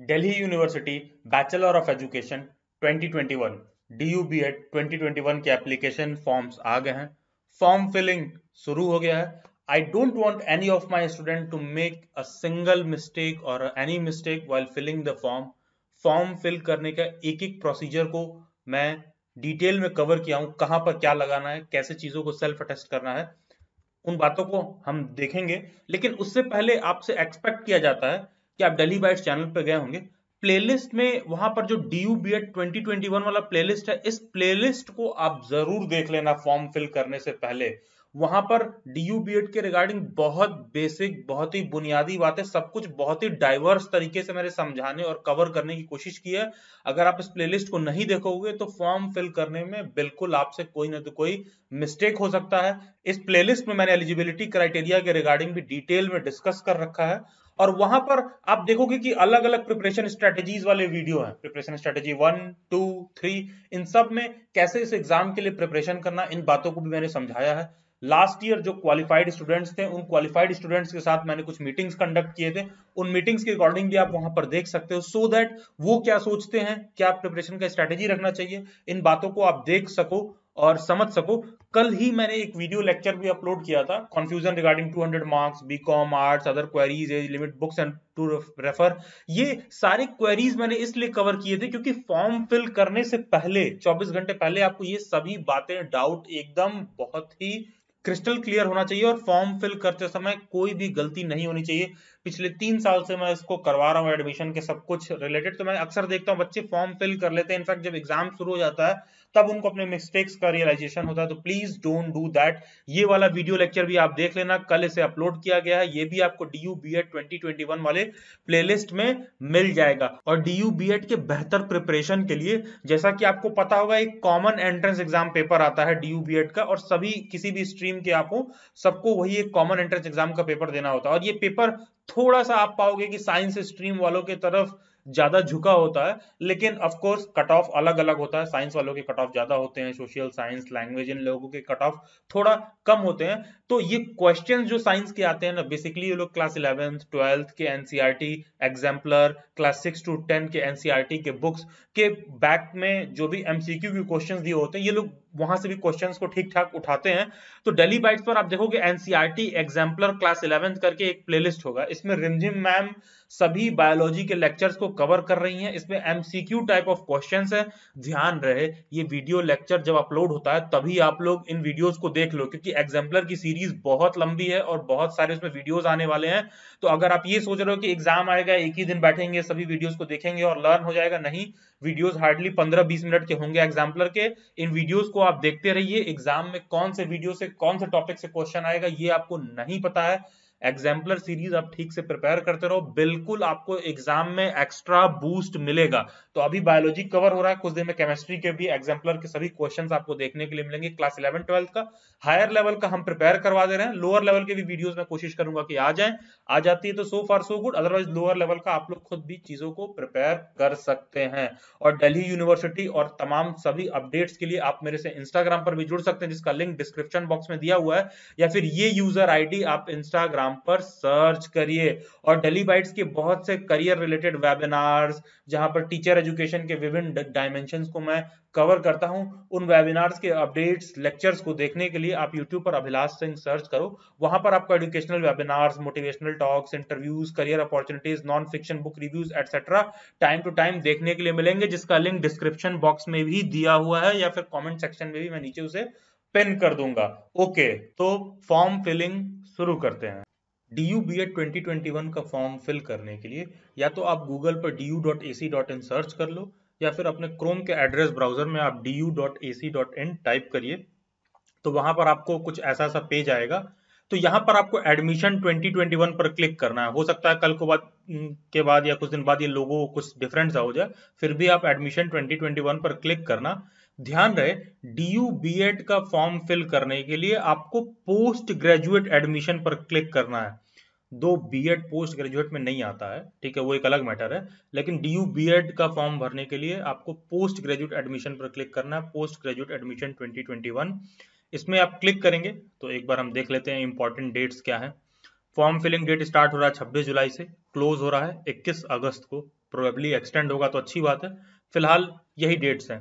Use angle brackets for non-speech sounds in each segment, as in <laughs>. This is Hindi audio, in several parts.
Delhi university bachelor of education 2021 DU B Ed twenty के एप्लीकेशन फॉर्म्स आ गए हैं फॉर्म फिलिंग शुरू हो गया है I don't want any of my student to make a single mistake और any mistake while filling the form form fill करने का एक एक प्रोसीजर को मैं डिटेल में कवर किया हूँ कहाँ पर क्या लगाना है कैसे चीज़ों को सेल्फ अटेस्ट करना है उन बातों को हम देखेंगे लेकिन उससे पहले आपसे एक्सपेक्ट किया जाता है कि आप डेली बाइट चैनल पर गए होंगे प्लेलिस्ट में वहां पर जो D U B Ed twenty वाला प्लेलिस्ट है इस प्लेलिस्ट को आप जरूर देख लेना फॉर्म फिल करने से पहले वहां पर डी यू बी एड के रिगार्डिंग बहुत बेसिक बहुत ही बुनियादी बातें सब कुछ बहुत ही डाइवर्स तरीके से मैंने समझाने और कवर करने की कोशिश की है अगर आप इस प्लेलिस्ट को नहीं देखोगे तो फॉर्म फिल करने में बिल्कुल आपसे कोई ना तो कोई मिस्टेक हो सकता है इस प्लेलिस्ट में मैंने एलिजिबिलिटी क्राइटेरिया के रिगार्डिंग भी डिटेल में डिस्कस कर रखा है और वहां पर आप देखोगे कि अलग अलग प्रिपरेशन स्ट्रेटेजीज वाले वीडियो हैं preparation strategy one two three इन सब में कैसे इस एग्जाम के लिए प्रिपरेशन करना इन बातों को भी मैंने समझाया है लास्ट ईयर जो क्वालिफाइड स्टूडेंट्स थे उन क्वालिफाइड स्टूडेंट्स के साथ मैंने कुछ मीटिंग्स कंडक्ट किए थे उन मीटिंग्स के अकॉर्डिंग भी आप वहां पर देख सकते हो सो so दैट वो क्या सोचते हैं क्या प्रिपरेशन का स्ट्रेटेजी रखना चाहिए इन बातों को आप देख सको और समझ सको कल ही मैंने एक वीडियो लेक्चर भी अपलोड किया था confusion regarding 200 marks B com arts other queries age limit books and to refer ये सारे क्वेरीज मैंने इसलिए कवर किए थे क्योंकि फॉर्म फिल करने से पहले 24 घंटे पहले आपको ये सभी बातें डाउट एकदम बहुत ही क्रिस्टल क्लियर होना चाहिए और फॉर्म फिल करते समय कोई भी गलती नहीं होनी चाहिए पिछले तीन साल से मैं इसको करवा रहा हूँ एडमिशन के सब कुछ रिलेटेड तो मैं अक्सर देखता हूँ बच्चे फॉर्म फिल कर लेते हैं इनफैक्ट जब एग्जाम शुरू हो जाता है तब उनको अपने मिस्टेक्स का रियलाइजेशन होता है तो प्लीज डोंट डू दैट ये वाला वीडियो लेक्चर भी आप देख लेना कल इसे अपलोड किया गया है ये भी आपको D U B Ed twenty twenty one वाले प्ले में मिल जाएगा और डी यू बी एड के बेहतर प्रिपरेशन के लिए जैसा कि आपको पता होगा एक कॉमन एंट्रेंस एग्जाम पेपर आता है डी यू बी एड का और सभी किसी भी स्ट्रीम स्ट्रीम के आप हो सबको वही एक कॉमन एंट्रेंस एग्जाम का पेपर देना होता है और ये पेपर थोड़ा सा आप पाओगे कि साइंस स्ट्रीम वालों के तरफ ज्यादा झुका होता है लेकिन ऑफ कोर्स कट ऑफ अलग अलग होता है साइंस वालों के कट ऑफ ज्यादा होते हैं सोशल साइंस लैंग्वेज इन लोगों के कट ऑफ थोड़ा कम होते हैं तो ये क्वेश्चंस जो साइंस के आते हैं ना बेसिकली ये लोग क्लास इलेवेंथ ट्वेल्थ के NCERT exemplar class six to ten के एनसीआरटी e के बुक्स के बैक में जो भी एमसीक्यू के क्वेश्चन दिए होते हैं ये लोग वहां से भी क्वेश्चंस को ठीक ठाक उठाते हैं तो डेली बाइट्स पर आप देखोगे एनसीईआरटी एग्जाम्पलर क्लास इलेवेंथ करके एक प्लेलिस्ट होगा इसमें रिमझिम मैम सभी बायोलॉजी के लेक्चर्स को कवर कर रही हैं इसमें एमसीक्यू टाइप ऑफ क्वेश्चंस है ध्यान रहे ये वीडियो लेक्चर जब अपलोड होता है तभी आप लोग इन वीडियोज को देख लो क्योंकि एग्जाम्पलर की सीरीज बहुत लंबी है और बहुत सारे उसमें वीडियोज आने वाले हैं तो अगर आप ये सोच रहे हो कि एग्जाम आएगा एक ही दिन बैठेंगे सभी वीडियोज को देखेंगे और लर्न हो जाएगा नहीं वीडियोज हार्डली पंद्रह बीस मिनट के होंगे एग्जाम्पलर के इन वीडियोज को आप देखते रहिए एग्जाम में कौन से वीडियो से कौन से टॉपिक से क्वेश्चन आएगा ये आपको नहीं पता है एग्जाम्पलर सीरीज आप ठीक से प्रिपेयर करते रहो बिल्कुल आपको एग्जाम में एक्स्ट्रा बूस्ट मिलेगा तो अभी बायोलॉजी कवर हो रहा है कुछ दिन में केमिस्ट्री के भी एग्जाम्पलर के सभी क्वेश्चन आपको देखने के लिए मिलेंगे क्लास इलेवन ट्वेल्थ का हायर लेवल का हम प्रिपेयर करवा दे रहे हैं लोअर लेवल के भी वीडियो में कोशिश करूंगा कि आ जाए आ जाती है तो so far so good otherwise lower level का आप लोग खुद भी चीजों को प्रिपेयर कर सकते हैं और डेली यूनिवर्सिटी और तमाम सभी अपडेट्स के लिए आप मेरे से इंस्टाग्राम पर भी जुड़ सकते हैं जिसका लिंक डिस्क्रिप्शन बॉक्स में दिया हुआ है या फिर ये यूजर आईडी आप इंस्टाग्राम इंस्टाग्राम पर सर्च करिए और डेली बाइट्स के बहुत से करियर रिलेटेड वेबिनार्स जहां पर टीचर एजुकेशन के विभिन्न डायमेंशन को मैं कवर करता हूं उन वेबिनार्स के अपडेट्स लेक्चर्स को देखने के लिए आप यूट्यूब पर अभिलाष सिंह सर्च करो वहां पर आपको educational webinars motivational talks interviews career opportunities non fiction book reviews etcetera time to time देखने के लिए मिलेंगे जिसका लिंक डिस्क्रिप्शन बॉक्स में भी दिया हुआ है या फिर कॉमेंट सेक्शन में भी मैं नीचे उसे पिन कर दूंगा ओके तो फॉर्म फिलिंग शुरू करते हैं D U B Ed twenty twenty one का फॉर्म फिल करने के लिए या तो आप गूगल पर D U dot A C dot in search कर लो या फिर अपने क्रोम के एड्रेस ब्राउजर में आप D U dot A C dot in type करिए तो वहां पर आपको कुछ ऐसा सा पेज आएगा तो यहाँ पर आपको एडमिशन 2021 पर क्लिक करना है हो सकता है कल को बाद के बाद या कुछ दिन बाद ये लोगों को कुछ डिफरेंट सा हो जाए फिर भी आप एडमिशन 2021 पर क्लिक करना ध्यान रहे डी यू बी एड का फॉर्म फिल करने के लिए आपको पोस्ट ग्रेजुएट एडमिशन पर क्लिक करना है दो बीएड पोस्ट ग्रेजुएट में नहीं आता है ठीक है वो एक अलग मैटर है लेकिन डी यू एड का फॉर्म भरने के लिए आपको पोस्ट ग्रेजुएट एडमिशन पर क्लिक करना है पोस्ट ग्रेजुएट एडमिशन 2021 इसमें आप क्लिक करेंगे तो एक बार हम देख लेते हैं इंपॉर्टेंट डेट्स क्या है फॉर्म फिलिंग डेट स्टार्ट हो रहा है छब्बीस जुलाई से क्लोज हो रहा है इक्कीस अगस्त को प्रोबेबली एक्सटेंड होगा तो अच्छी बात है फिलहाल यही डेट्स हैं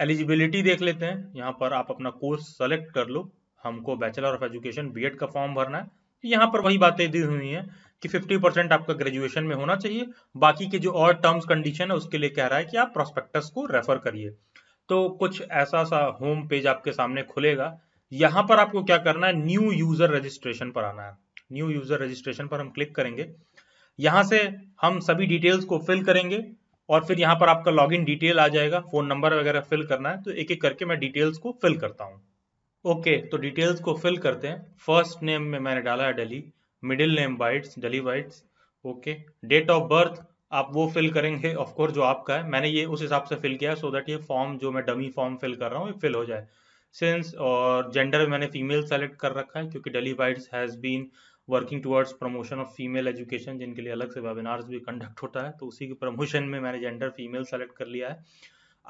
एलिजिबिलिटी देख लेते हैं यहाँ पर आप अपना कोर्स सेलेक्ट कर लो हमको बैचलर ऑफ एजुकेशन बीएड का फॉर्म भरना है यहाँ पर वही बातें दी हुई हैं कि 50 परसेंट आपका ग्रेजुएशन में होना चाहिए बाकी के जो और टर्म्स कंडीशन है उसके लिए कह रहा है कि आप प्रोस्पेक्टस को रेफर करिए तो कुछ ऐसा सा होम पेज आपके सामने खुलेगा यहाँ पर आपको क्या करना है न्यू यूजर रजिस्ट्रेशन पर आना है न्यू यूजर रजिस्ट्रेशन पर हम क्लिक करेंगे यहाँ से हम सभी डिटेल्स को फिल करेंगे और फिर यहाँ पर आपका लॉगिन डिटेल आ जाएगा फोन नंबर वगैरह फिल करना है तो एक एक करके मैं डिटेल्स को फिल करता हूँ ओके okay, तो डिटेल्स को फिल करते हैं फर्स्ट नेम में मैंने डाला है Daily middle name Bites Daily Bites okay date of birth आप वो फिल करेंगे ऑफ कोर्स जो आपका है मैंने ये उस हिसाब से फिल किया सो दैट ये फॉर्म जो मैं डमी फॉर्म फिल कर रहा हूँ ये फिल हो जाए सिंस और जेंडर मैंने फीमेल सेलेक्ट कर रखा है क्योंकि Daily Bites has been working towards promotion of female education जिनके लिए अलग से वेबिनार्स भी कंडक्ट होता है तो उसी के प्रमोशन में मैंने जेंडर फीमेल सेलेक्ट कर लिया है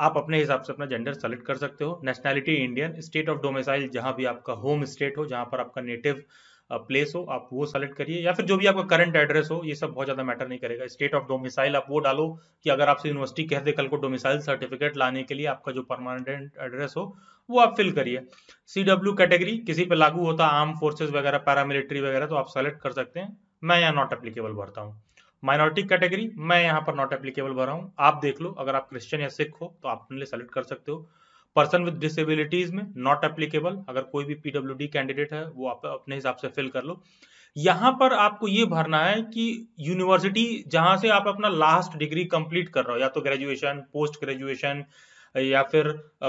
आप अपने हिसाब से अपना जेंडर सेलेक्ट कर सकते हो nationality Indian state of domicile जहां भी आपका होम स्टेट हो जहां पर आपका नेटिव प्लेस हो आप वो सेलेक्ट करिए या फिर जो भी आपका करंट एड्रेस हो ये सब बहुत ज़्यादा मैटर नहीं करेगा स्टेट ऑफ डोमिसाइल आप वो डालो कि अगर आपसे यूनिवर्सिटी कह दे कल को डोमिसाइल सर्टिफिकेट लाने के लिए आपका जो परमानेंट एड्रेस हो वो आप फिल करिए सी डब्ल्यू कैटेगरी किसी पर लागू होता आर्म फोर्सेज वगैरह पैरामिलिट्री वगैरह तो आप सेलेक्ट कर सकते हैं मैं यहाँ नॉट एप्लीकेबल भरता हूँ माइनॉरिटी कैटेगरी मैं यहाँ पर नॉट एप्लीकेबल भर रहा हूँ आप देख लो अगर आप क्रिश्चियन या सिख हो तो आप लिए सेलेक्ट कर सकते हो पर्सन विद डिसेबिलिटीज में नॉट एप्लीकेबल अगर कोई भी पीडब्ल्यू कैंडिडेट है वो आप अपने हिसाब से फिल कर लो यहाँ पर आपको ये भरना है कि यूनिवर्सिटी जहाँ से आप अपना लास्ट डिग्री कंप्लीट कर रहे हो या तो ग्रेजुएशन पोस्ट ग्रेजुएशन या फिर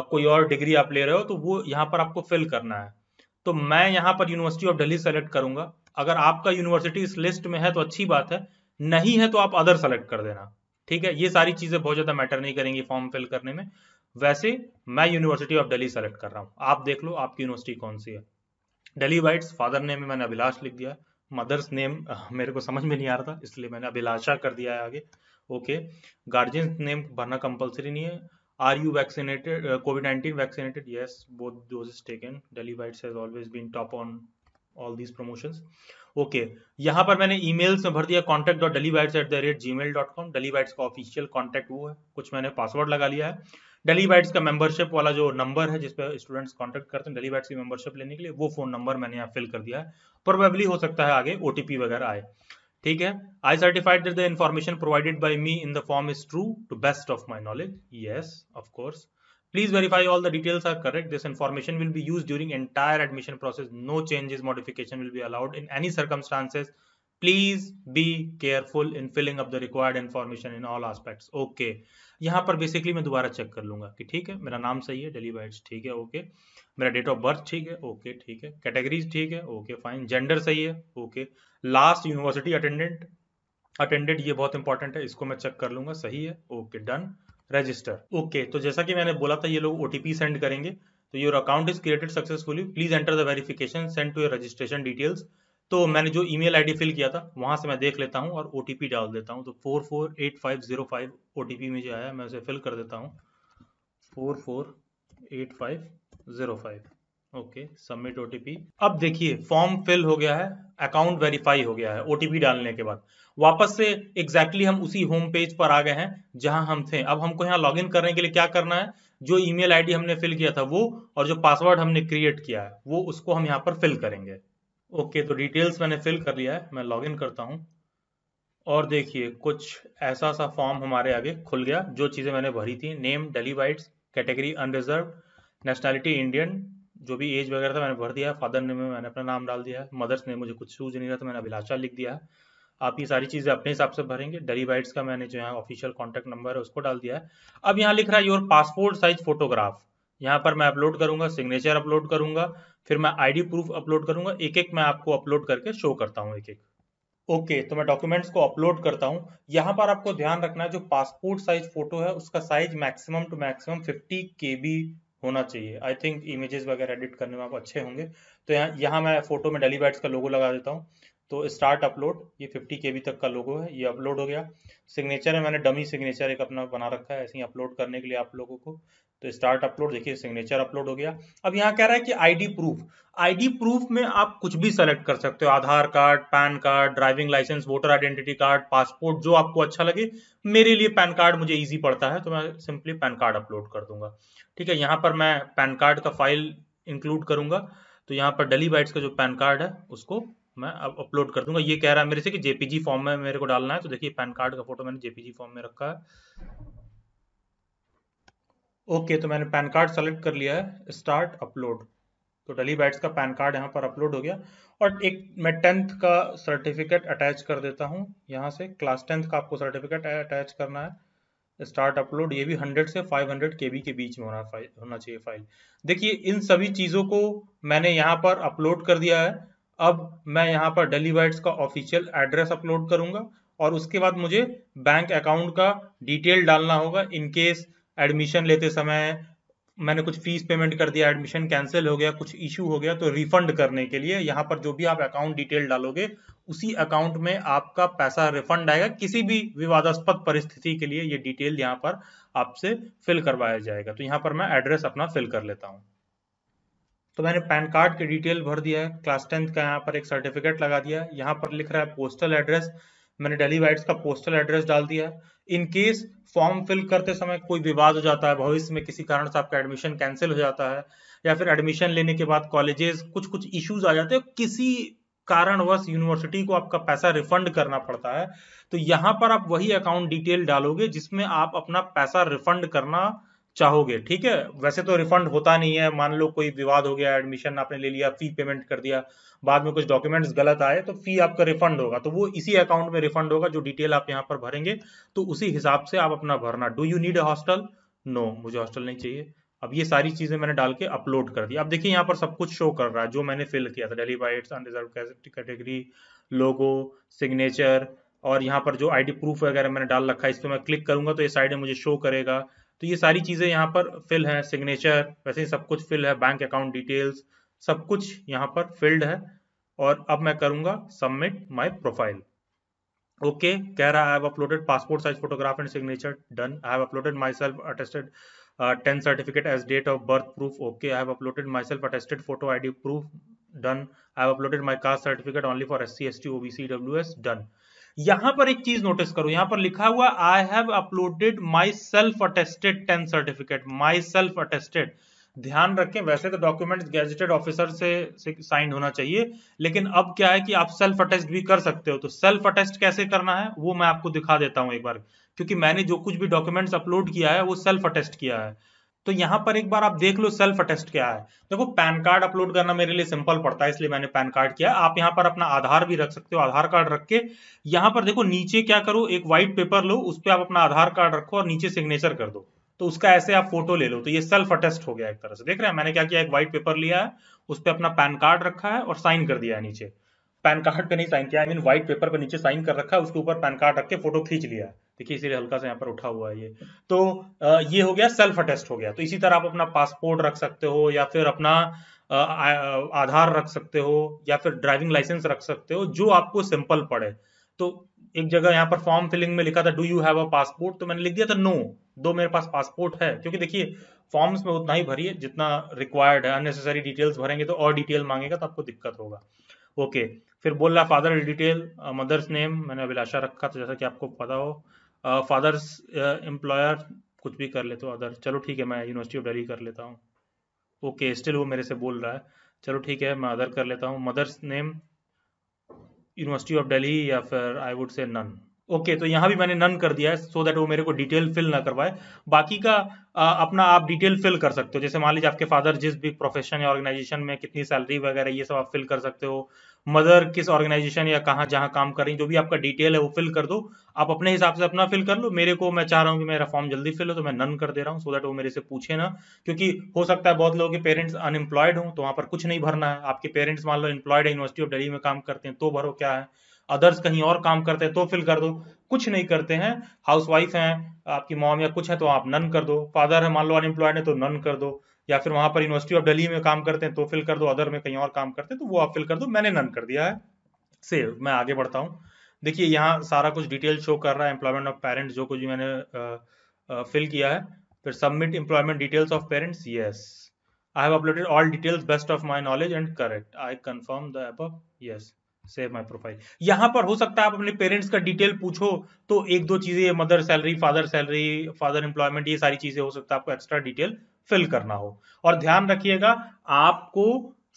कोई और डिग्री आप ले रहे हो तो वो यहाँ पर आपको फिल करना है तो मैं यहाँ पर यूनिवर्सिटी ऑफ दिल्ली सेलेक्ट करूंगा अगर आपका यूनिवर्सिटी इस लिस्ट में है तो अच्छी बात है नहीं है तो आप अदर सेलेक्ट कर देना ठीक है ये सारी चीजें बहुत ज्यादा मैटर नहीं करेंगी फॉर्म फिल करने में वैसे मैं यूनिवर्सिटी ऑफ दिल्ली सेलेक्ट कर रहा हूँ आप देख लो आपकी यूनिवर्सिटी कौन सी है डेली वाइट्स फादर नेम में मैंने अभिलाष लिख दिया मदर्स नेम <laughs> मेरे को समझ में नहीं आ रहा था इसलिए मैंने अभिलाषा कर दिया है आगे ओके गार्जियंस नेम भरना कंपलसरी नहीं है are you vaccinated COVID nineteen vaccinated ये both doses taken Daily Bites has always been top on all these promotion okay यहाँ पर मैंने ईमेल्स में भर दिया contact dot Daily Bites at the rate ji mail dot com Daily Bites का ऑफिशियल कॉन्टैक्ट वो है कुछ मैंने पासवर्ड लगा लिया है डेली बाइट्स का मेंबरशिप वाला जो नंबर है जिसपे स्टूडेंट्स कांटेक्ट करते हैं डेली बाइट्स की मेंबरशिप लेने के लिए वो फोन नंबर मैंने यहाँ फिल कर दिया है प्रोबेबली हो सकता है आगे ओ वगैरह आए ठीक है I certified the information provided by me in the form is true to best of my knowledge yes of course Please verify all the details are correct. This information will be used during entire admission process. No changes, modification will be allowed in any circumstances. Please be careful in filling up the required information in all aspects. Okay. यहाँ पर basically मैं दोबारा चेक कर लूंगा कि ठीक है मेरा नाम सही है डेली बाइट्स ठीक है ओके okay. मेरा डेट ऑफ बर्थ ठीक है ओके okay, ठीक है कैटेगरीज ठीक है ओके फाइन जेंडर सही है okay last university attendant attended ये बहुत इंपॉर्टेंट है इसको मैं चेक कर लूंगा सही है okay okay, done register okay तो जैसा कि मैंने बोला था ये लोग ओटीपी सेंड करेंगे तो your account is created successfully please enter the verification send to your registration details तो मैंने जो ईमेल आईडी फिल किया था वहां से मैं देख लेता हूँ और ओटीपी डाल देता हूँ तो four four eight five zero five OTP मुझे आया मैं उसे फिल कर देता हूँ four four eight five zero five okay submit OTP अब देखिए फॉर्म फिल हो गया है अकाउंट वेरीफाई हो गया है ओटीपी डालने के बाद वापस से एग्जैक्टली exactly हम उसी होम पेज पर आ गए हैं जहां हम थे अब हमको यहाँ लॉग करने के लिए क्या करना है जो ईमेल आईडी हमने फिल किया था वो और जो पासवर्ड हमने क्रिएट किया है वो उसको हम यहाँ पर फिल करेंगे ओके तो डिटेल्स मैंने फिल कर लिया है मैं लॉग करता हूँ और देखिए कुछ ऐसा सा फॉर्म हमारे आगे खुल गया जो चीज़ें मैंने भरी थी name Daily Bites category unreserved nationality Indian जो भी एज वगैरह था मैंने भर दिया फादर नेम में मैंने अपना नाम डाल दिया मदर्स नेम मुझे कुछ सूझ नहीं रहा था तो मैंने अभिलाषा लिख दिया आप ये सारी चीज़ें अपने हिसाब से भरेंगे डरी बाइट्स का मैंने जो है ऑफिशियल कॉन्टैक्ट नंबर है उसको डाल दिया है अब यहाँ लिख रहा है योर पासपोर्ट साइज फोटोग्राफ यहाँ पर मैं अपलोड करूंगा सिग्नेचर अपलोड करूंगा फिर मैं आईडी प्रूफ अपलोड करूंगा एक एक मैं आपको अपलोड करके शो करता हूँ एक एक ओके okay, तो मैं डॉक्यूमेंट्स को अपलोड करता हूँ यहाँ पर आपको ध्यान रखना है जो पासपोर्ट साइज फोटो है उसका साइज मैक्सिमम टू मैक्सिमम 50 के होना चाहिए आई थिंक इमेजेस वगैरह एडिट करने में आप अच्छे होंगे तो यहाँ यहाँ मैं फोटो में बैट्स का लोगो लगा देता हूँ तो स्टार्ट अपलोड ये 50 के बी तक का लोगो है ये अपलोड हो गया सिग्नेचर है मैंने डमी सिग्नेचर एक अपना बना रखा है ऐसे ही अपलोड करने के लिए आप लोगों को तो स्टार्ट अपलोड देखिए सिग्नेचर अपलोड हो गया अब यहाँ कह रहा है कि आईडी प्रूफ आईडी प्रूफ में आप कुछ भी सेलेक्ट कर सकते हो Aadhaar card PAN card driving licence voter identity card passport जो आपको अच्छा लगे मेरे लिए पैन कार्ड मुझे ईजी पड़ता है तो मैं सिंपली पैन कार्ड अपलोड कर दूंगा ठीक है यहाँ पर मैं पैन कार्ड का फाइल इंक्लूड करूंगा तो यहाँ पर डेली बाइट्स का जो पैन कार्ड है उसको मैं अब अपलोड कर दूंगा ये कह रहा है मेरे से कि जेपीजी फॉर्म में मेरे को डालना है तो देखिए पैन कार्ड का फोटो मैंने जेपीजी फॉर्म में रखा है ओके तो मैंने पैन कार्ड सेलेक्ट कर लिया है स्टार्ट अपलोड तो डली बैट्स का पैन कार्ड यहाँ पर अपलोड हो गया और एक मैं टेंथ का सर्टिफिकेट अटैच कर देता हूँ यहाँ से क्लास टेंथ का आपको सर्टिफिकेट अटैच करना है स्टार्ट अपलोड ये भी 100 से 500 हंड्रेड के बी के बीच में होना होना चाहिए फाइल देखिए इन सभी चीज़ों को मैंने यहाँ पर अपलोड कर दिया है अब मैं यहाँ पर डेली वाइट्स का ऑफिशियल एड्रेस अपलोड करूँगा और उसके बाद मुझे बैंक अकाउंट का डिटेल डालना होगा इनकेस एडमिशन लेते समय मैंने कुछ फीस पेमेंट कर दिया एडमिशन कैंसिल हो गया कुछ इशू हो गया तो रिफंड करने के लिए यहाँ पर जो भी आप अकाउंट डिटेल डालोगे उसी अकाउंट में आपका पैसा रिफंड आएगा किसी भी विवादास्पद परिस्थिति के लिए ये डिटेल यहाँ पर आपसे फिल करवाया जाएगा तो यहाँ पर मैं एड्रेस अपना फिल कर लेता हूँ तो मैंने पैन कार्ड की डिटेल भर दिया है क्लास टेंथ का यहाँ पर एक सर्टिफिकेट लगा दिया है यहाँ पर लिख रहा है पोस्टल एड्रेस मैंने डेली वाइट्स का पोस्टल एड्रेस डाल दिया इन केस फॉर्म फिल करते समय कोई विवाद हो जाता है भविष्य में किसी कारण से आपका एडमिशन कैंसिल हो जाता है या फिर एडमिशन लेने के बाद कॉलेजेस कुछ कुछ इश्यूज आ जाते हैं तो किसी कारणवश यूनिवर्सिटी को आपका पैसा रिफंड करना पड़ता है तो यहाँ पर आप वही अकाउंट डिटेल डालोगे जिसमें आप अपना पैसा रिफंड करना चाहोगे ठीक है वैसे तो रिफंड होता नहीं है मान लो कोई विवाद हो गया एडमिशन आपने ले लिया फी पेमेंट कर दिया बाद में कुछ डॉक्यूमेंट्स गलत आए तो फी आपका रिफंड होगा तो वो इसी अकाउंट में रिफंड होगा जो डिटेल आप यहाँ पर भरेंगे तो उसी हिसाब से आप अपना भरना do you need a hostel no मुझे हॉस्टल नहीं चाहिए अब ये सारी चीजें मैंने डाल के अपलोड कर दी अब देखिए यहाँ पर सब कुछ शो कर रहा है जो मैंने फिल किया था Daily Bites unreserved category logo signature और यहाँ पर जो आईडी प्रूफ वगैरह मैंने डाल रखा है इस पर मैं क्लिक करूंगा तो ये साइड में मुझे शो करेगा तो ये सारी चीज़ें यहाँ पर फिल है सिग्नेचर वैसे ही सब कुछ फिल है बैंक अकाउंट डिटेल्स सब कुछ यहाँ पर फिल्ड है और अब मैं करूंगा सबमिट माय प्रोफाइल ओके कह रहा I have uploaded passport size photograph and signature done I have uploaded my self attested ten certificate age date of birth proof okay I have uploaded my self attested photo I D proof done I have uploaded my caste certificate only for S C S T O B C W S done यहां पर एक चीज नोटिस करो यहां पर लिखा हुआ I have uploaded my self attested tenth certificate my self attested ध्यान रखें वैसे तो डॉक्यूमेंट गैजेटेड ऑफिसर से साइन होना चाहिए लेकिन अब क्या है कि आप सेल्फ अटेस्ट भी कर सकते हो तो सेल्फ अटेस्ट कैसे करना है वो मैं आपको दिखा देता हूं एक बार क्योंकि मैंने जो कुछ भी डॉक्यूमेंट्स अपलोड किया है वो सेल्फ अटेस्ट किया है तो यहाँ पर एक बार आप देख लो सेल्फ अटेस्ट क्या है देखो पैन कार्ड अपलोड करना मेरे लिए सिंपल पड़ता है इसलिए मैंने पैन कार्ड किया आप यहां पर अपना आधार भी रख सकते हो आधार कार्ड रख के यहां पर देखो नीचे क्या करो एक व्हाइट पेपर लो उस पर आप अपना आधार कार्ड रखो और नीचे सिग्नेचर कर दो तो उसका ऐसे आप फोटो ले लो तो ये सेल्फ अटेस्ट हो गया एक तरह से देख रहे हैं मैंने क्या किया एक व्हाइट पेपर लिया है उस पर अपना पैन कार्ड रखा है और साइन कर दिया है नीचे पैन कार्ड पे नहीं साइन किया आई मीन व्हाइट पेपर पे नीचे साइन कर रखा है उसके ऊपर पैन कार्ड रख के फोटो खींच लिया है देखिए इसीलिए हल्का सा यहाँ पर उठा हुआ है ये तो ये हो गया सेल्फ अटेस्ट हो गया तो इसी तरह आप अपना पासपोर्ट रख सकते हो या फिर अपना आधार रख सकते हो या फिर ड्राइविंग लाइसेंस रख सकते हो जो आपको सिंपल पड़े तो एक जगह यहाँ पर फॉर्म फिलिंग में लिखा था do you have a passport तो मैंने लिख दिया था नो दो मेरे पास पासपोर्ट है क्योंकि देखिए फॉर्म्स में उतना ही भरिए जितना रिक्वायर्ड है अननेसेसरी डिटेल्स भरेंगे तो और डिटेल मांगेगा तो आपको दिक्कत होगा ओके फिर बोल रहा फादर डिटेल मदर्स नेम मैंने अभिलाषा रखा था जैसा कि आपको पता हो फादर्स uh, एम्प्लॉयर uh, कुछ भी कर लेते हो अदर चलो ठीक है मैं यूनिवर्सिटी ऑफ डेली कर लेता हूँ ओके स्टिल वो मेरे से बोल रहा है चलो ठीक है मैं अदर कर लेता हूँ mother's name university of Delhi या फिर I would say none okay okay, तो यहाँ भी मैंने नन कर दिया है सो दैट वो मेरे को डिटेल फिल ना करवाए बाकी का आ, uh, अपना आप डिटेल फिल कर सकते हो जैसे मान लीजिए आपके फादर जिस भी प्रोफेशन या ऑर्गेनाइजेशन में कितनी सैलरी वगैरह ये सब आप फिल कर सकते हो मदर किस ऑर्गेनाइजेशन या कहाँ जहाँ काम कर रही जो भी आपका डिटेल है वो फिल कर दो आप अपने हिसाब से अपना फिल कर लो मेरे को मैं चाह रहा हूँ कि मेरा फॉर्म जल्दी फिल हो तो मैं नन कर दे रहा हूँ सो दैट वो मेरे से पूछे ना क्योंकि हो सकता है बहुत लोगों के पेरेंट्स अनएम्प्लॉयड हों तो वहाँ पर कुछ नहीं भरना है आपके पेरेंट्स मान लो एम्प्लॉयड है यूनिवर्सिटी ऑफ डेली में काम करते हैं तो भरो क्या है अदर्स कहीं और काम करते हैं तो फिल कर दो कुछ नहीं करते हैं हाउस वाइफ है आपकी मॉम या कुछ है तो आप नन कर दो फादर है मान लो अनएम्प्लॉयड है तो नन कर दो या फिर वहां पर यूनिवर्सिटी ऑफ दिल्ली में काम करते हैं तो फिल कर दो अदर में कहीं और काम करते हैं तो वो आप फिल कर दो मैंने नन कर दिया है सेव मैं आगे बढ़ता हूँ देखिए यहाँ सारा कुछ डिटेल शो कर रहा है एम्प्लॉयमेंट ऑफ पेरेंट्स जो कुछ भी मैंने फिल किया है फिर submit employment details of parents yes I have uploaded all details best of my knowledge and correct I confirm the above yes save my profile यहाँ पर हो सकता है आप अपने पेरेंट्स का डिटेल पूछो तो एक दो चीजें mother salary father salary father employment ये सारी चीजें हो सकता है आपको एक्स्ट्रा डिटेल फिल करना हो और ध्यान रखिएगा आपको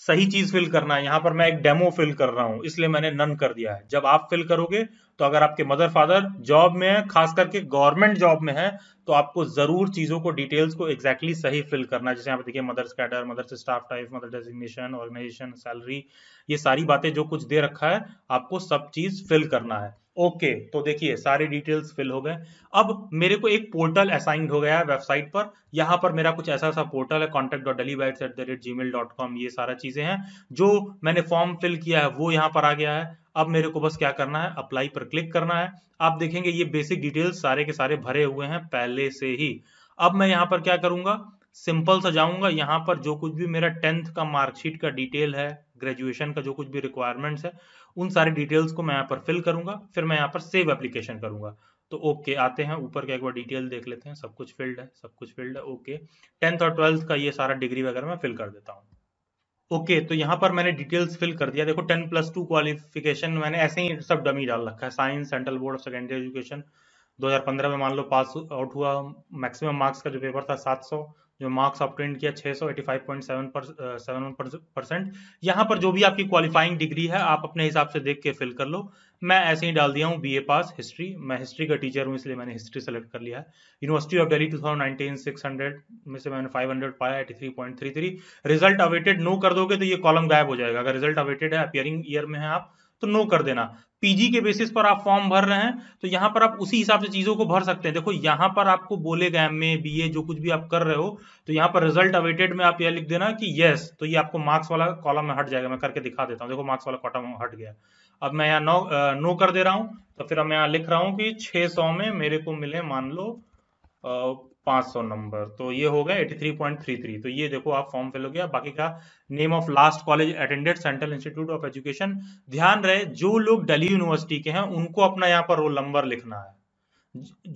सही चीज फिल करना है यहां पर मैं एक डेमो फिल कर रहा हूं इसलिए मैंने नन कर दिया है जब आप फिल करोगे तो अगर आपके मदर फादर जॉब में है खास करके गवर्नमेंट जॉब में है तो आपको जरूर चीजों को डिटेल्स को एक्जैक्टली exactly सही फिल करना है जैसे यहाँ पर देखिए mother's cadre mother's staff type mother designation organisation salary ये सारी बातें जो कुछ दे रखा है आपको सब चीज फिल करना है ओके okay, तो देखिए सारे डिटेल्स फिल हो गए अब मेरे को एक पोर्टल असाइंड हो गया है वेबसाइट पर यहाँ पर मेरा कुछ ऐसा सा पोर्टल है contact dot Delhi at the rate ji mail dot com ये सारा चीज़ें हैं जो मैंने फॉर्म फिल किया है वो यहाँ पर आ गया है अब मेरे को बस क्या करना है अप्लाई पर क्लिक करना है आप देखेंगे ये बेसिक डिटेल्स सारे के सारे भरे हुए हैं पहले से ही अब मैं यहाँ पर क्या करूंगा सिंपल सा जाऊंगा यहाँ पर जो कुछ भी मेरा टेंथ का मार्कशीट का डिटेल है ग्रेजुएशन का जो कुछ भी रिक्वायरमेंट्स है उन सारी डिटेल्स को मैं यहाँ पर फिल करूंगा फिर मैं यहाँ पर सेव एप्लीकेशन करूंगा तो ओके okay, आते हैं ऊपर का एक बार डिटेल देख लेते हैं सब कुछ फिल्ड है सब कुछ फिल्ड है ओके टेंथ और ट्वेल्थ का ये सारा डिग्री वगैरह मैं फिल कर देता हूँ ओके okay, तो यहाँ पर मैंने डिटेल्स फिल कर दिया देखो टेन प्लस टू क्वालिफिकेशन मैंने ऐसे ही सब डमी डाल रखा है science central board of secondary education 2015 में मान लो पास आउट हुआ मैक्सिमम मार्क्स का जो पेपर था 700 जो मार्क्स ऑप्टेन किया 685.7 पर सेवन परसेंट यहाँ पर जो भी आपकी क्वालिफाइंग डिग्री है आप अपने हिसाब से देख के फिल कर लो मैं ऐसे ही डाल दिया हूँ बीए पास हिस्ट्री मैं हिस्ट्री का टीचर हूँ इसलिए मैंने हिस्ट्री सेलेक्ट कर लिया है university of Delhi two thousand में से मैंने फाइव पाया एटी रिजल्ट अवेटेड नो कर दोगे तो ये कॉलम गायब हो जाएगा अगर रिजल्ट अवेटेड है अपियरिंग ईयर में है आप तो नो कर देना पीजी के बेसिस पर आप फॉर्म भर रहे हैं तो यहाँ पर आप उसी हिसाब से चीज़ों को भर सकते हैं देखो यहाँ पर आपको गए एम बीए जो कुछ भी आप कर रहे हो तो यहाँ पर रिजल्ट अवेटेड में आप यह लिख देना कि येस तो ये आपको मार्क्स वाला कॉलम में हट जाएगा मैं करके दिखा देता हूँ देखो मार्क्स वाला कॉटम हट गया अब मैं यहाँ नो नो कर दे रहा हूँ तो फिर मैं यहाँ लिख रहा हूँ कि छह में मेरे को मिले मान लो 500 नंबर तो ये हो गया 83.33 तो ये देखो आप फॉर्म फिल हो गया बाकी का name of last college attended central institute of education ध्यान रहे जो लोग दिल्ली यूनिवर्सिटी के हैं उनको अपना यहाँ पर रोल नंबर लिखना है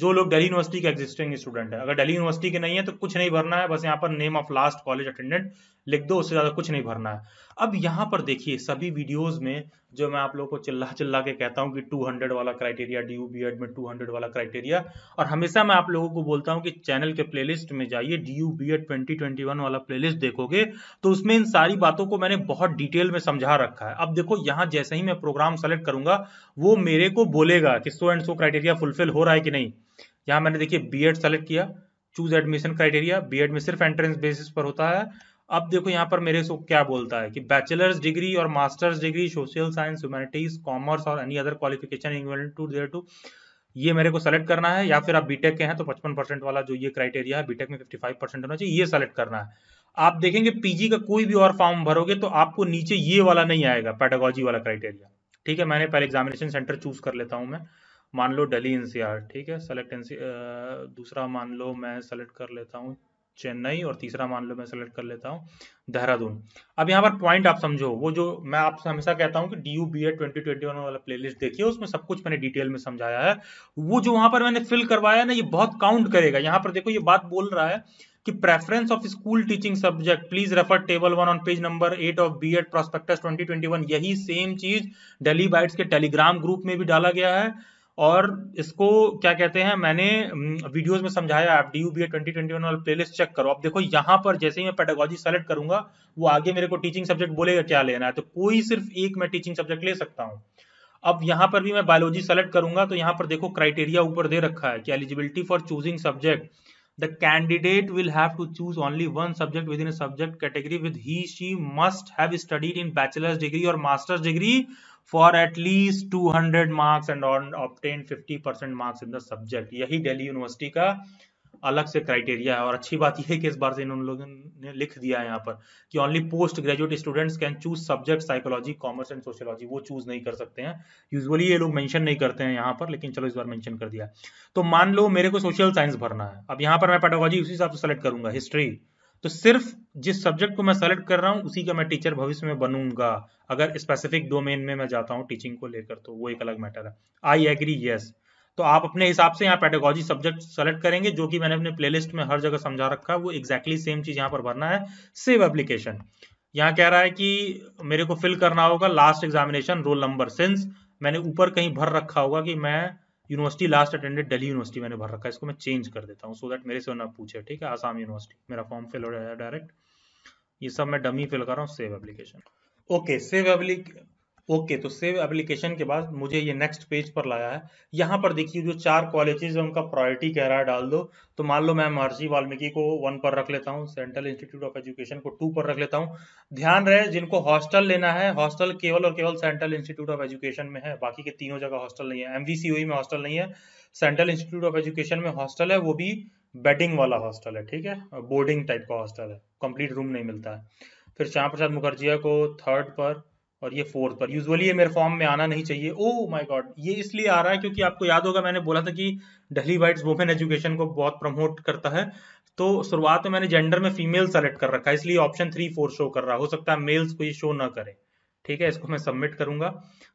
जो लोग दिल्ली यूनिवर्सिटी के एग्जिस्टिंग स्टूडेंट है अगर दिल्ली यूनिवर्सिटी के नहीं है तो कुछ नहीं भरना है बस यहाँ पर name of last college attendant लिख दो उससे ज़्यादा कुछ नहीं भरना है अब यहाँ पर देखिए सभी वीडियोस में जो मैं आप लोगों को चिल्ला चिल्ला के कहता हूँ कि 200 वाला criteria D U B Ed में 200 वाला क्राइटेरिया और हमेशा मैं आप लोगों को बोलता हूँ कि चैनल के प्लेलिस्ट में जाइए D U B Ed twenty वाला प्लेलिस्ट देखोगे तो उसमें इन सारी बातों को मैंने बहुत डिटेल में समझा रखा है अब देखो यहाँ जैसे ही मैं प्रोग्राम सेलेक्ट करूंगा वो मेरे को बोलेगा कि so and so criteria fulfil हो रहा है कि नहीं यहाँ मैंने देखिए बी एड सेलेक्ट किया चूज एडमिशन क्राइटेरिया बी में सिर्फ एंट्रेंस बेसिस पर होता है अब देखो यहाँ पर मेरे को क्या बोलता है कि बैचलर्स डिग्री और masters degree social science humanities commerce और any other qualification to there to ये मेरे को सेलेक्ट करना है या फिर आप बीटेक के हैं तो 55 परसेंट वाला जो ये क्राइटेरिया है बीटेक में 55 परसेंट होना चाहिए ये सेलेक्ट करना है आप देखेंगे पीजी का कोई भी और फॉर्म भरोगे तो आपको नीचे ये वाला नहीं आएगा पैडागोजी वाला क्राइटेरिया ठीक है मैंने पहले एग्जामिनेशन सेंटर चूज कर लेता हूँ मैं मान लो डेली एनसीआर ठीक है सेलेक्ट एनसी दूसरा मान लो मैं सेलेक्ट कर लेता हूँ चेन्नई और तीसरा मान लो मैं सेलेक्ट कर लेता हूँ देहरादून अब यहाँ पर पॉइंट आप समझो वो जो मैं आपसे हमेशा कहता हूँ कि D U B Ed twenty twenty one वाला प्ले लिस्ट देखिए उसमें सब कुछ मैंने डिटेल में समझाया है वो जो वहाँ पर मैंने फिल करवाया ना ये बहुत काउंट करेगा यहाँ पर देखो ये बात बोल रहा है कि preference of school teaching subject please refer table one on page number eight of B Ed prospectus twenty twenty one यही सेम चीज डेली बाइट्स के टेलीग्राम ग्रुप में भी डाला गया है और इसको क्या कहते हैं मैंने वीडियोस में समझाया आप D U B A twenty twenty one वाला प्ले चेक करो आप देखो यहाँ पर जैसे ही मैं पेडागोजी सेलेक्ट करूंगा वो आगे मेरे को टीचिंग सब्जेक्ट बोलेगा क्या लेना है तो कोई सिर्फ एक मैं टीचिंग सब्जेक्ट ले सकता हूँ अब यहाँ पर भी मैं बायोलॉजी सेलेक्ट करूंगा तो यहाँ पर देखो क्राइटेरिया ऊपर दे रखा है कि eligibility for choosing subject the candidate will have to choose only one subject within subject category with he she must have studied in bachelors degree और masters degree for at least hundred marks and obtain fifty percent marks in the subject यही डेली यूनिवर्सिटी का अलग से क्राइटेरिया है और अच्छी बात यह है कि इस बार से इन लोगों ने लिख दिया है यहाँ पर कि only post graduate students can choose subject psychology commerce and sociology वो चूज नहीं कर सकते हैं यूजुअली ये लोग मेंशन नहीं करते हैं यहाँ पर लेकिन चलो इस बार मेंशन कर दिया तो मान लो मेरे को सोशल साइंस भरना है अब यहाँ पर मैं पेडोलॉजी उसी हिसाब से सेलेक्ट करूंगा हिस्ट्री तो सिर्फ जिस सब्जेक्ट को मैं सेलेक्ट कर रहा हूँ उसी का मैं टीचर भविष्य में बनूंगा अगर स्पेसिफिक डोमेन में मैं जाता हूँ टीचिंग को लेकर तो वो एक अलग मैटर है आई एग्री यस तो आप अपने हिसाब से यहाँ पेडागोजी सब्जेक्ट सेलेक्ट करेंगे जो कि मैंने अपने प्लेलिस्ट में हर जगह समझा रखा है वो एग्जैक्टली सेम चीज यहाँ पर भरना है सेव एप्लीकेशन यहाँ कह रहा है कि मेरे को फिल करना होगा last examination roll number since मैंने ऊपर कहीं भर रखा होगा कि मैं university last attended Delhi university मैंने भर रखा है इसको मैं चेंज कर देता हूँ सो दैट मेरे से ना पूछे ठीक है आसाम यूनिवर्सिटी मेरा फॉर्म फिल हो जाएगा डायरेक्ट ये सब मैं डमी फिल कर रहा हूँ save application okay save application okay okay, तो सेव एप्लीकेशन के बाद मुझे ये नेक्स्ट पेज पर लाया है यहाँ पर देखिए जो चार कॉलेजेस है उनका प्रायोरिटी कह रहा है डाल दो तो मान लो मैं महर्षि वाल्मीकि को वन पर रख लेता हूँ सेंट्रल इंस्टीट्यूट ऑफ एजुकेशन को टू पर रख लेता हूँ ध्यान रहे जिनको हॉस्टल लेना है हॉस्टल केवल और केवल सेंट्रल इंस्टीट्यूट ऑफ एजुकेशन में है बाकी के तीनों जगह हॉस्टल नहीं है एमवीसीओई e में हॉस्टल नहीं है सेंट्रल इंस्टीट्यूट ऑफ एजुकेशन में हॉस्टल है वो भी बेडिंग वाला हॉस्टल है ठीक है बोर्डिंग टाइप का हॉस्टल है कंप्लीट रूम नहीं मिलता है फिर श्याम प्रसाद मुखर्जिया को थर्ड पर और ये फोर्थ पर यूजुअली ये मेरे फॉर्म में आना नहीं चाहिए ओ माय गॉड ये इसलिए आ रहा है क्योंकि आपको याद होगा मैंने बोला था कि डेली वाइट्स वुमेन एजुकेशन को बहुत प्रमोट करता है तो शुरुआत में मैंने जेंडर में फीमेल सेलेक्ट कर रखा है इसलिए ऑप्शन थ्री फोर शो कर रहा हो सकता है मेल्स को ये शो ना करे ठीक है इसको मैं सबमिट करूंगा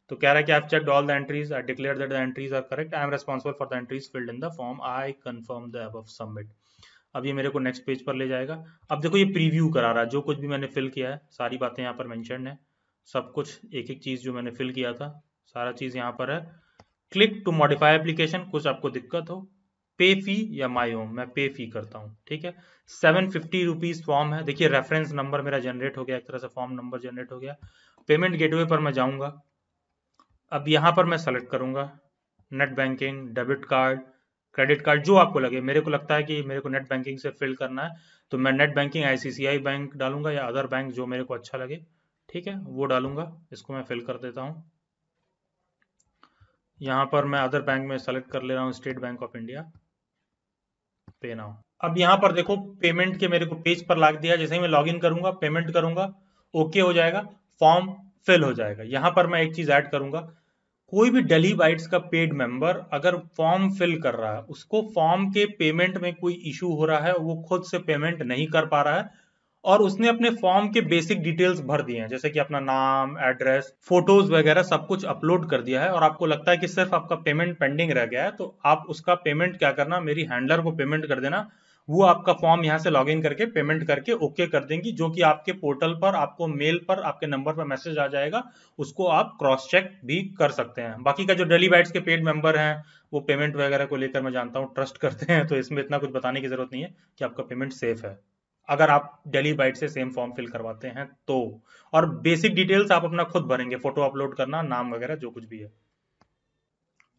तो कह रहा है कि आप check all the entries I declare that the entries are correct I am responsible for the entries filled in the form I confirm the submit अब ये मेरे को नेक्स्ट पेज पर ले जाएगा अब देखो ये प्रीव्यू करा रहा है जो कुछ भी मैंने फिल किया है सारी बातें यहाँ पर मैंशन है सब कुछ एक एक चीज़ जो मैंने फिल किया था सारा चीज़ यहाँ पर है क्लिक टू मॉडिफाई एप्लीकेशन कुछ आपको दिक्कत हो पे फी या माई होम मैं पे फी करता हूँ ठीक है सेवन फिफ्टी रुपीज़ फॉर्म है देखिए रेफरेंस नंबर मेरा जनरेट हो गया एक तरह से फॉर्म नंबर जनरेट हो गया पेमेंट गेटवे पर मैं जाऊँगा अब यहाँ पर मैं सेलेक्ट करूंगा net banking debit card credit card जो आपको लगे मेरे को लगता है कि मेरे को नेट बैंकिंग से फिल करना है तो मैं नेट बैंकिंग आईसीसीआई बैंक डालूंगा या अदर बैंक जो मेरे को अच्छा लगे ठीक है वो डालूंगा इसको मैं फिल कर देता हूँ यहाँ पर मैं अदर बैंक में सेलेक्ट कर ले रहा हूँ State Bank of India pay now अब यहाँ पर देखो पेमेंट के मेरे को पेज पर लाग दिया जैसे ही मैं इन करूंगा पेमेंट करूंगा ओके हो जाएगा फॉर्म फिल हो जाएगा यहाँ पर मैं एक चीज ऐड करूंगा कोई भी डेली बाइट्स का पेड मेंबर अगर फॉर्म फिल कर रहा है उसको फॉर्म के पेमेंट में कोई इशू हो रहा है वो खुद से पेमेंट नहीं कर पा रहा है और उसने अपने फॉर्म के बेसिक डिटेल्स भर दिए हैं जैसे कि अपना नाम एड्रेस फोटोज वगैरह सब कुछ अपलोड कर दिया है और आपको लगता है कि सिर्फ आपका पेमेंट पेंडिंग रह गया है तो आप उसका पेमेंट क्या करना मेरी हैंडलर को पेमेंट कर देना वो आपका फॉर्म यहाँ से लॉग इन करके पेमेंट करके ओके कर देंगी जो कि आपके पोर्टल पर आपको मेल पर आपके नंबर पर मैसेज आ जाएगा उसको आप क्रॉस चेक भी कर सकते हैं बाकी का जो डेली बाइट्स के पेड मेंबर हैं वो पेमेंट वगैरह को लेकर मैं जानता हूँ ट्रस्ट करते हैं तो इसमें इतना कुछ बताने की जरूरत नहीं है कि आपका पेमेंट सेफ है अगर आप डेली बाइट से सेम फॉर्म फिल करवाते हैं तो और बेसिक डिटेल्स आप अपना खुद भरेंगे फोटो अपलोड करना नाम वगैरह जो कुछ भी है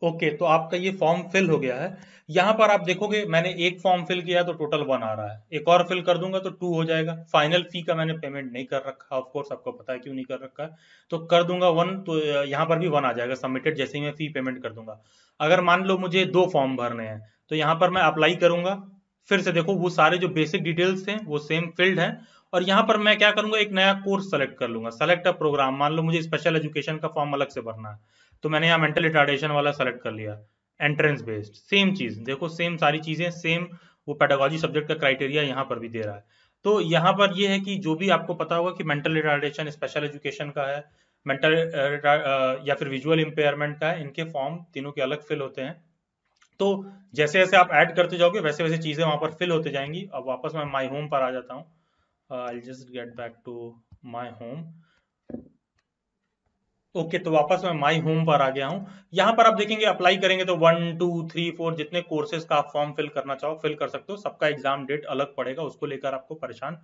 ओके okay, तो आपका ये फॉर्म फिल हो गया है यहाँ पर आप देखोगे मैंने एक फॉर्म फिल किया तो टोटल वन आ रहा है एक और फिल कर दूंगा तो टू हो जाएगा फाइनल फी का मैंने पेमेंट नहीं कर रखा ऑफकोर्स आपको पता है क्यों नहीं कर रखा है तो कर दूंगा वन तो यहाँ पर भी वन आ जाएगा सबमिटेड जैसे ही मैं फी पेमेंट कर दूंगा अगर मान लो मुझे दो फॉर्म भरने हैं तो यहाँ पर मैं अप्लाई करूंगा फिर से देखो वो सारे जो बेसिक डिटेल्स हैं वो सेम फील्ड है और यहाँ पर मैं क्या करूंगा एक नया कोर्स सेलेक्ट कर लूंगा सेलेक्ट अ प्रोग्राम मान लो मुझे स्पेशल एजुकेशन का फॉर्म अलग से भरना है तो मैंने यहाँ मेंटल रिटार्डेशन वाला सेलेक्ट कर लिया एंट्रेंस बेस्ड सेम चीज देखो सेम सारी चीजें सेम वो पेडागोजी सब्जेक्ट का क्राइटेरिया यहाँ पर भी दे रहा है तो यहाँ पर ये है कि जो भी आपको पता होगा कि मेंटल रिटार्डेशन स्पेशल एजुकेशन का है मेंटल uh, uh, या फिर विजुअल इंपेयरमेंट का है इनके फॉर्म तीनों के अलग फिल होते हैं तो जैसे जैसे आप ऐड करते जाओगे वैसे वैसे चीज़ें वहां पर फिल होते जाएंगी अब वापस मैं माई होम पर आ जाता हूँ I just get back to my home okay तो वापस मैं माई होम पर आ गया हूँ यहाँ पर आप देखेंगे अप्लाई करेंगे तो वन टू थ्री फोर जितने कोर्सेज का आप फॉर्म फिल करना चाहो फिल कर सकते हो सबका एग्जाम डेट अलग पड़ेगा उसको लेकर आपको परेशान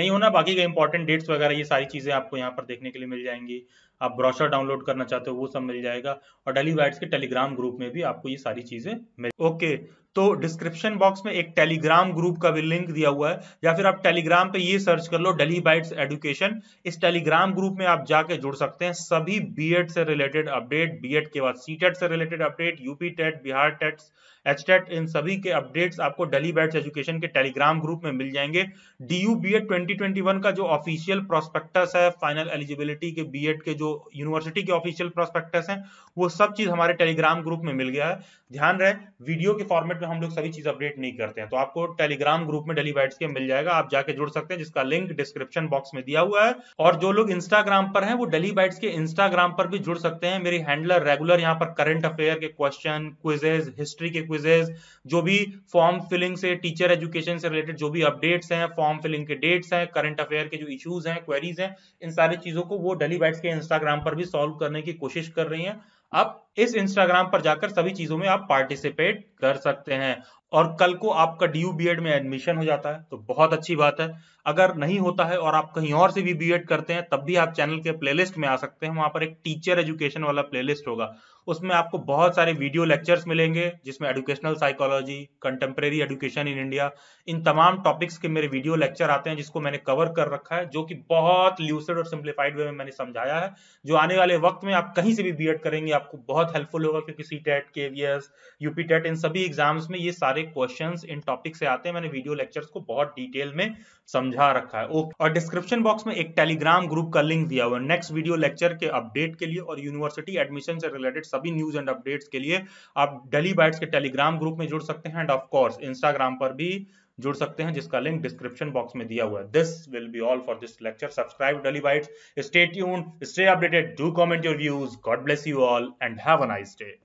नहीं होना बाकी का इंपॉर्टेंट डेट्स वगैरह ये सारी चीज़ें आपको यहाँ पर देखने के लिए मिल जाएंगी आप ब्रॉशर डाउनलोड करना चाहते हो वो सब मिल जाएगा और डेली वाइट्स के टेलीग्राम ग्रुप में भी आपको ये सारी चीज़ें मिल ओके तो डिस्क्रिप्शन बॉक्स में एक टेलीग्राम ग्रुप का भी लिंक दिया हुआ है या फिर आप टेलीग्राम पे ये सर्च कर लो डेली बाइट्स एडुकेशन इस टेलीग्राम ग्रुप में आप जाके जुड़ सकते हैं सभी बीएड से रिलेटेड अपडेट बीएड के बाद सीटेट से related update UP TET Bihar TETs HTET इन सभी के अपडेट्स आपको डेली बैट्स एजुकेशन के टेलीग्राम ग्रुप में मिल जाएंगे डी यू बी का जो ऑफिशियल प्रोस्पेक्टस है फाइनल एलिजिबिलिटी के बी के जो यूनिवर्सिटी के ऑफिशियल प्रोस्पेक्टस है वो सब चीज हमारे टेलीग्राम ग्रुप में मिल गया है ध्यान रहे वीडियो के फॉर्मेट में हम लोग सभी चीज अपडेट नहीं करते हैं तो आपको टेलीग्राम ग्रुप में डेली बैट्स के मिल जाएगा आप जाके जुड़ सकते हैं जिसका लिंक डिस्क्रिप्शन बॉक्स में दिया हुआ है और जो लोग इंस्टाग्राम पर हैं वो डेली बाइट्स के इंस्टाग्राम पर भी जुड़ सकते हैं मेरे हैंडलर रेगुलर यहाँ पर करंट अफेयर के क्वेश्चन क्विजेज हिस्ट्री के क्विज क्विजेज जो भी फॉर्म फिलिंग से टीचर एजुकेशन से रिलेटेड जो भी अपडेट्स हैं फॉर्म फिलिंग के डेट्स हैं करंट अफेयर के जो इश्यूज हैं क्वेरीज हैं इन सारी चीजों को वो डेली बैट्स के इंस्टाग्राम पर भी सॉल्व करने की कोशिश कर रही है आप इस इंस्टाग्राम पर जाकर सभी चीजों में आप पार्टिसिपेट कर सकते हैं और कल को आपका डी यू में एडमिशन हो जाता है तो बहुत अच्छी बात है अगर नहीं होता है और आप कहीं और से भी बी करते हैं तब भी आप चैनल के प्लेलिस्ट में आ सकते हैं वहां पर एक टीचर एजुकेशन वाला प्लेलिस्ट होगा उसमें आपको बहुत सारे वीडियो लेक्चर्स मिलेंगे जिसमें educational psychology contemporary education in India इन तमाम टॉपिक्स के मेरे वीडियो लेक्चर आते हैं जिसको मैंने कवर कर रखा है जो कि बहुत ल्यूसेड और सिंप्लीफाइड वे में मैंने समझाया है जो आने वाले वक्त में आप कहीं से भी बी करेंगे आपको बहुत हेल्पफुल होगा क्योंकि CTET K V S UP TET इन सभी एग्जाम्स में ये सारे सारे क्वेश्चन इन टॉपिक से आते हैं मैंने वीडियो लेक्चर्स को बहुत डिटेल में समझा रखा है ओके और डिस्क्रिप्शन बॉक्स में एक टेलीग्राम ग्रुप का लिंक दिया हुआ है नेक्स्ट वीडियो लेक्चर के अपडेट के लिए और यूनिवर्सिटी एडमिशन से रिलेटेड सभी न्यूज एंड अपडेट्स के लिए आप डेली बाइट्स के टेलीग्राम ग्रुप में जुड़ सकते हैं एंड ऑफकोर्स इंस्टाग्राम पर भी जुड़ सकते हैं जिसका लिंक डिस्क्रिप्शन बॉक्स में दिया हुआ है this will be all for this lecture subscribe Daily Bytes stay tuned stay updated do comment your views God bless you all and have a nice day